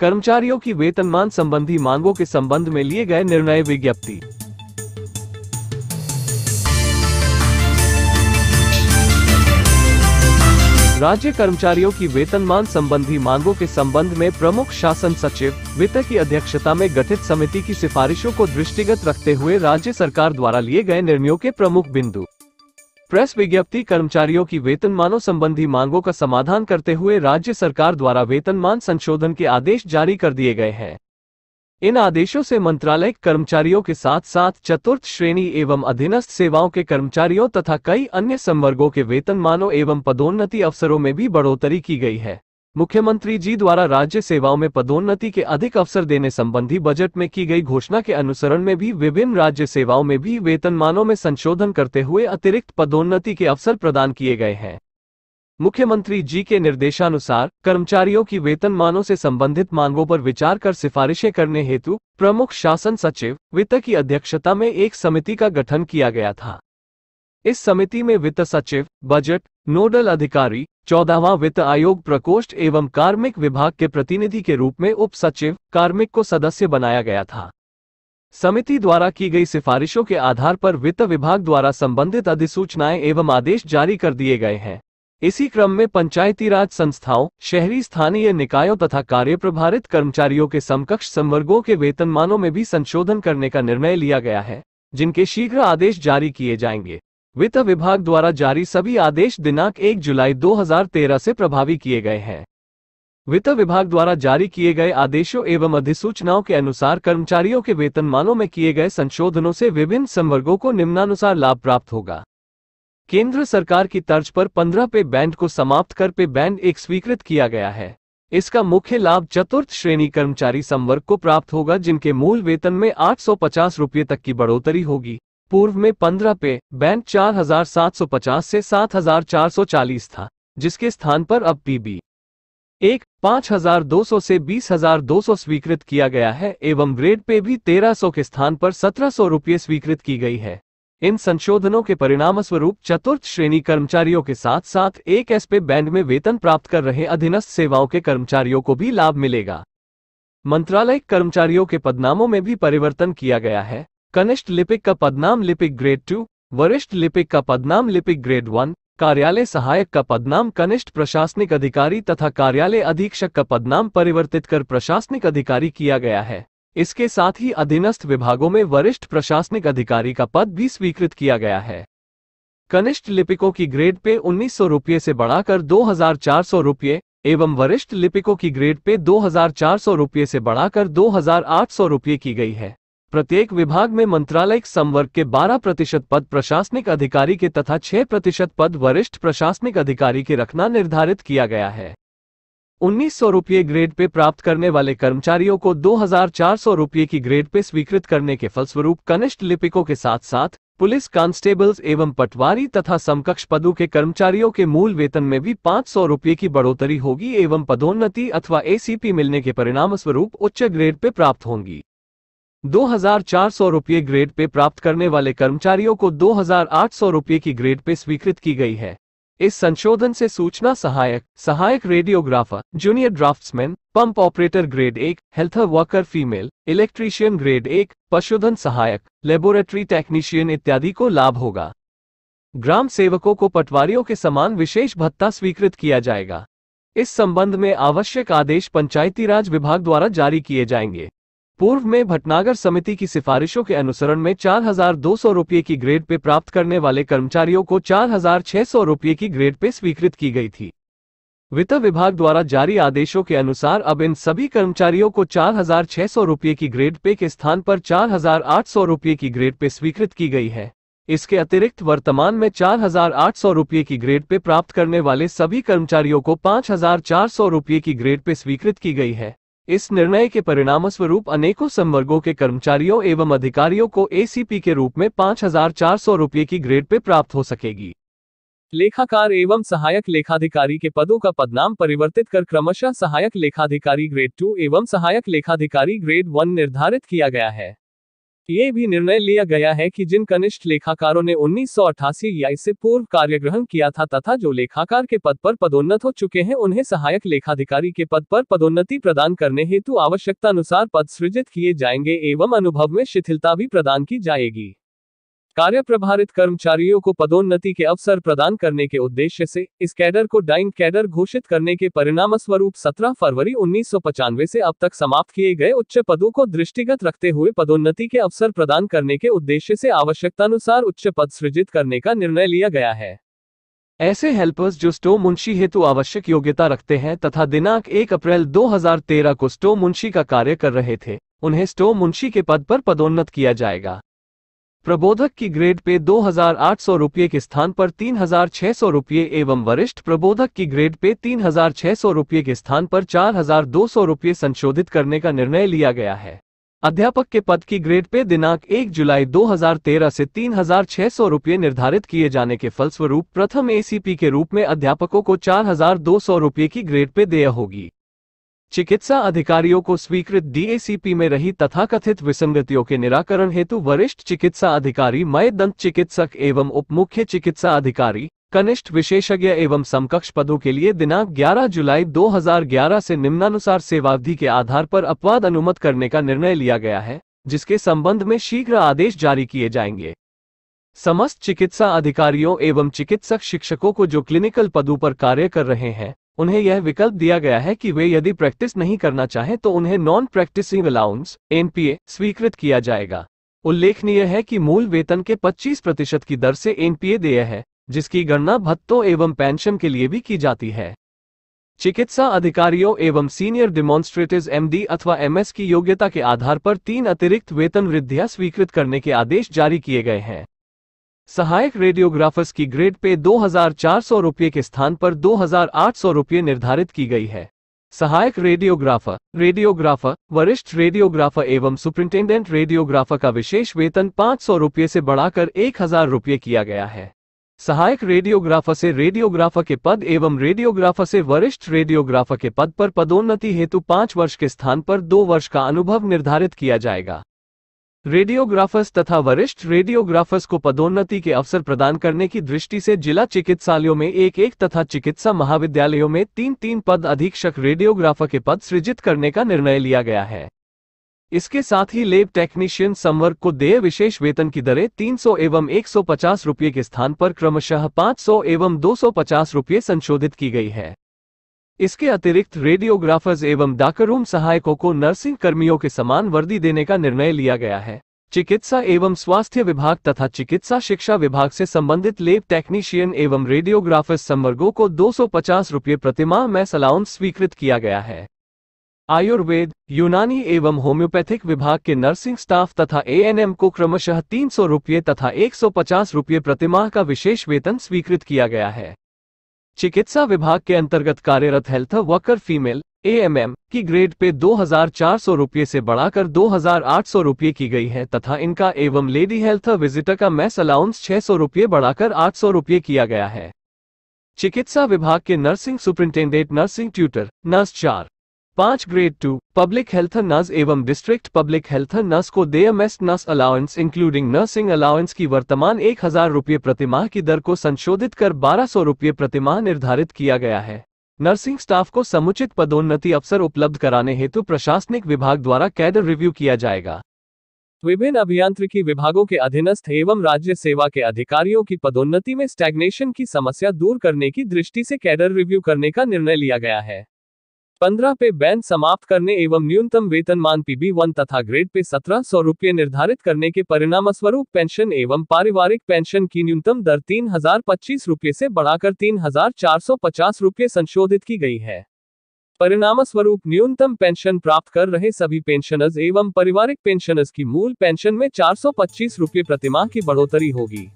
कर्मचारियों की वेतनमान संबंधी मांगों के संबंध में लिए गए निर्णय विज्ञप्ति राज्य कर्मचारियों की वेतनमान संबंधी मांगों के संबंध में प्रमुख शासन सचिव वित्त की अध्यक्षता में गठित समिति की सिफारिशों को दृष्टिगत रखते हुए राज्य सरकार द्वारा लिए गए निर्णयों के प्रमुख बिंदु प्रेस विज्ञप्ति कर्मचारियों की वेतनमानों संबंधी मांगों का समाधान करते हुए राज्य सरकार द्वारा वेतनमान संशोधन के आदेश जारी कर दिए गए हैं इन आदेशों से मंत्रालय कर्मचारियों के साथ साथ चतुर्थ श्रेणी एवं अधीनस्थ सेवाओं के कर्मचारियों तथा कई अन्य संवर्गों के वेतनमानों एवं पदोन्नति अवसरों में भी बढ़ोतरी की गई है मुख्यमंत्री जी द्वारा राज्य सेवाओं में पदोन्नति के अधिक अवसर देने संबंधी बजट में की गई घोषणा के अनुसरण में भी विभिन्न राज्य सेवाओं में भी वेतनमानों में संशोधन करते हुए अतिरिक्त पदोन्नति के अवसर प्रदान किए गए हैं मुख्यमंत्री जी के निर्देशानुसार कर्मचारियों की वेतनमानों से संबंधित मांगों पर विचार कर सिफारिशें करने हेतु प्रमुख शासन सचिव वित्त की अध्यक्षता में एक समिति का गठन किया गया था इस समिति में वित्त सचिव बजट नोडल अधिकारी चौदहवा वित्त आयोग प्रकोष्ठ एवं कार्मिक विभाग के प्रतिनिधि के रूप में उप सचिव कार्मिक को सदस्य बनाया गया था समिति द्वारा की गई सिफारिशों के आधार पर वित्त विभाग द्वारा संबंधित अधिसूचनाएं एवं आदेश जारी कर दिए गए हैं इसी क्रम में पंचायती राज संस्थाओं शहरी स्थानीय निकायों तथा कार्य प्रभारित कर्मचारियों के समकक्ष संवर्गों के वेतनमानों में भी संशोधन करने का निर्णय लिया गया है जिनके शीघ्र आदेश जारी किए जाएंगे वित्त विभाग द्वारा जारी सभी आदेश दिनांक 1 जुलाई 2013 से प्रभावी किए गए हैं वित्त विभाग द्वारा जारी किए गए आदेशों एवं अधिसूचनाओं के अनुसार कर्मचारियों के वेतनमानों में किए गए संशोधनों से विभिन्न संवर्गों को निम्नानुसार लाभ प्राप्त होगा केंद्र सरकार की तर्ज पर 15 पे बैंड को समाप्त कर पे बैंड एक स्वीकृत किया गया है इसका मुख्य लाभ चतुर्थ श्रेणी कर्मचारी संवर्ग को प्राप्त होगा जिनके मूल वेतन में आठ सौ तक की बढ़ोतरी होगी पूर्व में 15 पे बैंक 4,750 से 7,440 था जिसके स्थान पर अब पीबी एक 5,200 से 20,200 स्वीकृत किया गया है एवं ग्रेड पे भी 1,300 के स्थान पर सौ रुपये स्वीकृत की गई है इन संशोधनों के परिणाम स्वरूप चतुर्थ श्रेणी कर्मचारियों के साथ साथ एक एस पे बैंड में वेतन प्राप्त कर रहे अधीनस्थ सेवाओं के कर्मचारियों को भी लाभ मिलेगा मंत्रालय कर्मचारियों के पदनामों में भी परिवर्तन किया गया है कनिष्ठ लिपिक का पदनाम लिपिक ग्रेड टू वरिष्ठ लिपिक का पदनाम लिपिक ग्रेड वन कार्यालय सहायक का पदनाम कनिष्ठ प्रशासनिक अधिकारी तथा कार्यालय अधीक्षक का पदनाम परिवर्तित कर प्रशासनिक अधिकारी किया गया है इसके साथ ही अधीनस्थ विभागों में वरिष्ठ प्रशासनिक अधिकारी का पद भी स्वीकृत किया गया है कनिष्ठ लिपिकों की ग्रेड पे उन्नीस सौ रुपये से बढ़ाकर दो हजार चार सौ रुपये एवं वरिष्ठ लिपिकों की ग्रेड पे दो हजार चार सौ रुपये से बढ़ाकर दो हजार आठ सौ रुपये की गई है प्रत्येक विभाग में मंत्रालयिक संवर्ग के 12 प्रतिशत पद प्रशासनिक अधिकारी के तथा 6 प्रतिशत पद वरिष्ठ प्रशासनिक अधिकारी के रखना निर्धारित किया गया है उन्नीस सौ ग्रेड पे प्राप्त करने वाले कर्मचारियों को दो हजार चार सौ रुपये की ग्रेड पे स्वीकृत करने के फलस्वरूप कनिष्ठ लिपिकों के साथ साथ पुलिस कांस्टेबल्स एवं पटवारी तथा समकक्ष पदों के कर्मचारियों के मूल वेतन में भी पाँच सौ की बढ़ोतरी होगी एवं पदोन्नति अथवा एसीपी मिलने के परिणाम स्वरूप उच्च ग्रेड पे प्राप्त होंगी दो हजार चार सौ रुपये ग्रेड पे प्राप्त करने वाले कर्मचारियों को दो हजार आठ सौ रुपये की ग्रेड पे स्वीकृत की गई है इस संशोधन से सूचना सहायक सहायक radiographer junior draftsman pump operator grade एक health worker female electrician grade एक पशुधन सहायक लेबोरेटरी टेक्नीशियन इत्यादि को लाभ होगा ग्राम सेवकों को पटवारियों के समान विशेष भत्ता स्वीकृत किया जाएगा इस संबंध में आवश्यक आदेश पंचायती राज विभाग द्वारा जारी किए जाएंगे पूर्व में भटनागर समिति की सिफारिशों के अनुसरण में चार हजार दो सौ रुपये की ग्रेड पे प्राप्त करने वाले कर्मचारियों को चार हजार छह सौ रुपये की ग्रेड पे स्वीकृत की गई थी वित्त विभाग द्वारा जारी आदेशों के अनुसार अब इन सभी कर्मचारियों को चार हजार छह सौ रुपये की ग्रेड पे के स्थान पर चार हजार आठ सौ रुपये की ग्रेड पे स्वीकृत की गई है इसके अतिरिक्त वर्तमान में चार हजार आठ सौ रुपये की ग्रेड पे प्राप्त करने वाले सभी कर्मचारियों को पाँच हजार चार सौ रुपये की ग्रेड पे स्वीकृत की गई है इस निर्णय के परिणाम स्वरूप अनेकों संवर्गों के कर्मचारियों एवं अधिकारियों को एसीपी के रूप में पाँच हजार चार सौ की ग्रेड पे प्राप्त हो सकेगी लेखाकार एवं सहायक लेखाधिकारी के पदों का पदनाम परिवर्तित कर क्रमशः सहायक लेखाधिकारी ग्रेड टू एवं सहायक लेखाधिकारी ग्रेड वन निर्धारित किया गया है ये भी निर्णय लिया गया है कि जिन कनिष्ठ लेखाकारों ने उन्नीस या इससे पूर्व कार्यग्रहण किया था तथा जो लेखाकार के पद पर पदोन्नत हो चुके हैं उन्हें सहायक लेखाधिकारी के पद पर पदोन्नति प्रदान करने हेतु आवश्यकता अनुसार पद सृजित किए जाएंगे एवं अनुभव में शिथिलता भी प्रदान की जाएगी कार्य प्रभारित कर्मचारियों को पदोन्नति के अवसर प्रदान करने के उद्देश्य से इस कैडर को डाइन कैडर घोषित करने के परिणाम स्वरूप 17 फरवरी उन्नीस से अब तक समाप्त किए गए उच्च पदों को दृष्टिगत रखते हुए पदोन्नति के अवसर प्रदान करने के उद्देश्य से आवश्यकतानुसार उच्च पद सृजित करने का निर्णय लिया गया है ऐसे हेल्पर्स जो स्टो मुंशी हेतु आवश्यक योग्यता रखते हैं तथा दिनांक एक अप्रैल दो को स्टो मुंशी का कार्य कर रहे थे उन्हें स्टो मुंशी के पद पर पदोन्नत किया जाएगा प्रबोधक की ग्रेड पे दो हजार रुपये के स्थान पर तीन हजार छह सौ रुपये एवं वरिष्ठ प्रबोधक की ग्रेड पे तीन हजार छह सौ रुपये के स्थान पर चार हजार दो सौ रुपये संशोधित करने का निर्णय लिया गया है अध्यापक के पद की ग्रेड पे दिनांक 1 जुलाई 2013 से तीन हजार छह सौ रुपये निर्धारित किए जाने के फलस्वरूप प्रथम एसीपी के रूप में अध्यापकों को चार हजार दो सौ रुपये की ग्रेड पे देय होगी चिकित्सा अधिकारियों को स्वीकृत डीएसीपी में रही तथाकथित विसंगतियों के निराकरण हेतु वरिष्ठ चिकित्सा अधिकारी मय दंत चिकित्सक एवं उप मुख्य चिकित्सा अधिकारी कनिष्ठ विशेषज्ञ एवं समकक्ष पदों के लिए दिनांक 11 जुलाई 2011 से निम्नानुसार सेवावधि के आधार पर अपवाद अनुमत करने का निर्णय लिया गया है जिसके संबंध में शीघ्र आदेश जारी किए जाएंगे समस्त चिकित्सा अधिकारियों एवं चिकित्सक शिक्षकों को जो क्लिनिकल पदों पर कार्य कर रहे हैं उन्हें यह विकल्प दिया गया है कि वे यदि प्रैक्टिस नहीं करना चाहें तो उन्हें नॉन प्रैक्टिसिंग अलाउंस एनपीए स्वीकृत किया जाएगा उल्लेखनीय है कि मूल वेतन के 25 प्रतिशत की दर से एनपीए देय है जिसकी गणना भत्तों एवं पेंशन के लिए भी की जाती है चिकित्सा अधिकारियों एवं सीनियर डिमॉन्स्ट्रेटिव एमडी अथवा एमएस की योग्यता के आधार पर तीन अतिरिक्त वेतन वृद्धियां स्वीकृत करने के आदेश जारी किए गए हैं सहायक रेडियोग्राफर्स की ग्रेड पे दो रुपये के स्थान पर दो रुपये निर्धारित की गई है सहायक रेडियोग्राफर रेडियोग्राफर वरिष्ठ रेडियोग्राफर एवं सुप्रिंटेंडेंट रेडियोग्राफर का विशेष वेतन 500 रुपये से बढ़ाकर एक रुपये किया गया है सहायक रेडियोग्राफर से रेडियोग्राफर के पद एवं रेडियोग्राफर से वरिष्ठ रेडियोग्राफर के पद पर पदोन्नति हेतु पाँच वर्ष के स्थान पर दो वर्ष का अनुभव निर्धारित किया जाएगा रेडियोग्राफर्स तथा वरिष्ठ रेडियोग्राफर्स को पदोन्नति के अवसर प्रदान करने की दृष्टि से जिला चिकित्सालयों में एक एक तथा चिकित्सा महाविद्यालयों में तीन तीन पद अधीक्षक रेडियोग्राफर के पद सृजित करने का निर्णय लिया गया है इसके साथ ही लेब टेक्नीशियन संवर्ग को देय विशेष वेतन की दरें तीन एवं एक रुपये के स्थान पर क्रमशः पाँच एवं दो रुपये संशोधित की गई है इसके अतिरिक्त रेडियोग्राफर्स एवं डाकरूम सहायकों को नर्सिंग कर्मियों के समान वर्दी देने का निर्णय लिया गया है चिकित्सा एवं स्वास्थ्य विभाग तथा चिकित्सा शिक्षा विभाग से संबंधित लेब टेक्नीशियन एवं रेडियोग्राफर्स संवर्गों को दो सौ प्रतिमाह में सलाउंस स्वीकृत किया गया है आयुर्वेद यूनानी एवं होम्योपैथिक विभाग के नर्सिंग स्टाफ तथा एएनएम को क्रमशः तीन सौ रुपये तथा एक सौ पचास प्रतिमाह का विशेष वेतन स्वीकृत किया गया है चिकित्सा विभाग के अंतर्गत कार्यरत हेल्थ वर्कर फीमेल एएमएम की ग्रेड पे दो हजार चार सौ रूपये से बढ़ाकर दो हजार आठ सौ रूपये की गई है तथा इनका एवं लेडी हेल्थ विजिटर का मैस अलाउंस छह सौ रूपये बढ़ाकर आठ सौ किया गया है चिकित्सा विभाग के nursing superintendent nursing tutor nurse चार पांच grade two public health nurse एवं डिस्ट्रिक्ट पब्लिक हेल्थ नर्स को दे एम nurse allowance including nursing allowance की वर्तमान एक हजार रूपये प्रतिमाह की दर को संशोधित कर बारह सौ रूपये प्रतिमाह निर्धारित किया गया है नर्सिंग स्टाफ को समुचित पदोन्नति अवसर उपलब्ध कराने हेतु प्रशासनिक विभाग द्वारा कैडर रिव्यू किया जाएगा विभिन्न अभियांत्रिकी विभागों के अधीनस्थ एवं राज्य सेवा के अधिकारियों की पदोन्नति में स्टैग्नेशन की समस्या दूर करने की दृष्टि से कैडर रिव्यू करने का निर्णय लिया गया है पंद्रह पे बैन समाप्त करने एवं न्यूनतम वेतनमान पीबी वन तथा ग्रेड पे सत्रह सौ रूपये निर्धारित करने के परिणाम स्वरूप पेंशन एवं पारिवारिक पेंशन की न्यूनतम दर तीन हजार पच्चीस रूपये से बढ़ाकर तीन हजार चार सौ पचास रूपये संशोधित की गई है परिणाम स्वरूप न्यूनतम पेंशन प्राप्त कर रहे सभी पेंशनर्स एवं पारिवारिक पेंशनर्स की मूल पेंशन में चार सौ पच्चीस रूपये प्रतिमाह की बढ़ोतरी होगी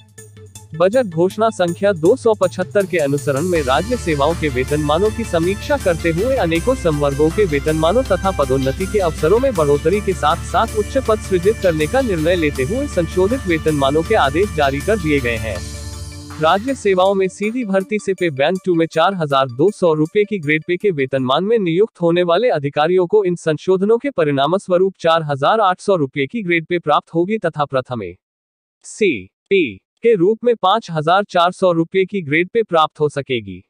बजट घोषणा संख्या 275 के अनुसरण में राज्य सेवाओं के वेतनमानों की समीक्षा करते हुए अनेकों संवर्गों के वेतनमानों तथा पदोन्नति के अवसरों में बढ़ोतरी के साथ साथ उच्च पद सृजित करने का निर्णय लेते हुए संशोधित वेतनमानों के आदेश जारी कर दिए गए हैं राज्य सेवाओं में सीधी भर्ती से पे बैंक टू में चार हजार दो सौ रूपए की ग्रेड पे के वेतनमान में नियुक्त होने वाले अधिकारियों को इन संशोधनों के परिणाम स्वरूप चार हजार आठ सौ रूपए की ग्रेड पे प्राप्त होगी तथा प्रथम सी पी के रूप में पाँच हजार चार सौ रुपये की ग्रेड पे प्राप्त हो सकेगी